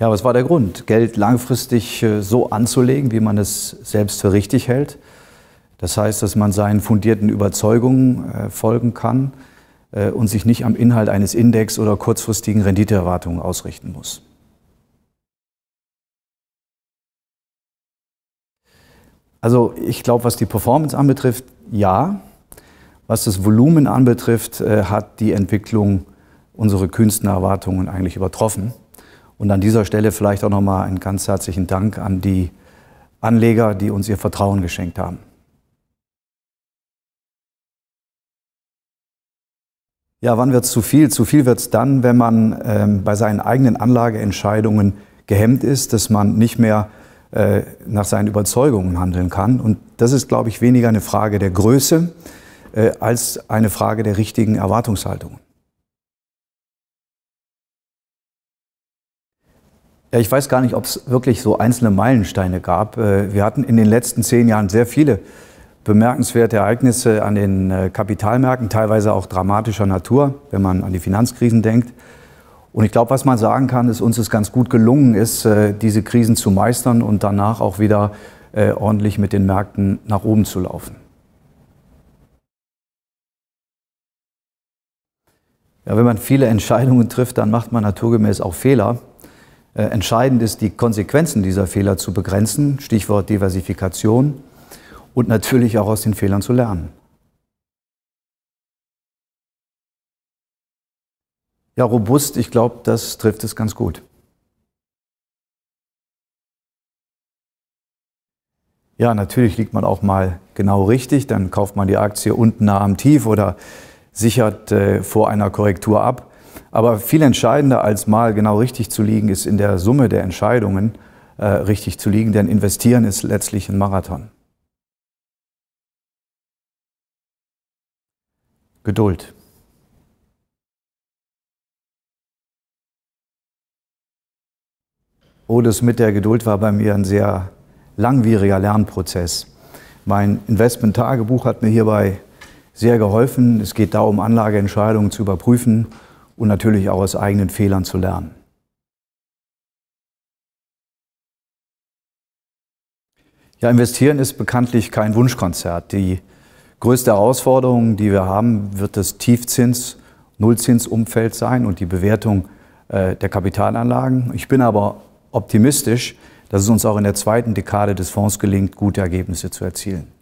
Ja, was war der Grund? Geld langfristig äh, so anzulegen, wie man es selbst für richtig hält. Das heißt, dass man seinen fundierten Überzeugungen äh, folgen kann äh, und sich nicht am Inhalt eines Index oder kurzfristigen Renditeerwartungen ausrichten muss. Also ich glaube, was die Performance anbetrifft, ja. Was das Volumen anbetrifft, hat die Entwicklung unsere kühnsten Erwartungen eigentlich übertroffen. Und an dieser Stelle vielleicht auch nochmal einen ganz herzlichen Dank an die Anleger, die uns ihr Vertrauen geschenkt haben. Ja, wann wird es zu viel? Zu viel wird es dann, wenn man ähm, bei seinen eigenen Anlageentscheidungen gehemmt ist, dass man nicht mehr äh, nach seinen Überzeugungen handeln kann. Und das ist, glaube ich, weniger eine Frage der Größe äh, als eine Frage der richtigen Erwartungshaltungen. Ja, ich weiß gar nicht, ob es wirklich so einzelne Meilensteine gab. Äh, wir hatten in den letzten zehn Jahren sehr viele bemerkenswerte Ereignisse an den äh, Kapitalmärkten, teilweise auch dramatischer Natur, wenn man an die Finanzkrisen denkt. Und ich glaube, was man sagen kann, ist, uns es ganz gut gelungen ist, äh, diese Krisen zu meistern und danach auch wieder ordentlich mit den Märkten nach oben zu laufen. Ja, wenn man viele Entscheidungen trifft, dann macht man naturgemäß auch Fehler. Äh, entscheidend ist, die Konsequenzen dieser Fehler zu begrenzen, Stichwort Diversifikation, und natürlich auch aus den Fehlern zu lernen. Ja, robust, ich glaube, das trifft es ganz gut. Ja, natürlich liegt man auch mal genau richtig, dann kauft man die Aktie unten nah am Tief oder sichert äh, vor einer Korrektur ab. Aber viel entscheidender als mal genau richtig zu liegen, ist in der Summe der Entscheidungen äh, richtig zu liegen, denn investieren ist letztlich ein Marathon. Geduld. Oh, das mit der Geduld war bei mir ein sehr langwieriger Lernprozess. Mein Investment-Tagebuch hat mir hierbei sehr geholfen. Es geht darum, Anlageentscheidungen zu überprüfen und natürlich auch aus eigenen Fehlern zu lernen. Ja, investieren ist bekanntlich kein Wunschkonzert. Die größte Herausforderung, die wir haben, wird das Tiefzins-, Nullzinsumfeld sein und die Bewertung äh, der Kapitalanlagen. Ich bin aber optimistisch, dass es uns auch in der zweiten Dekade des Fonds gelingt, gute Ergebnisse zu erzielen.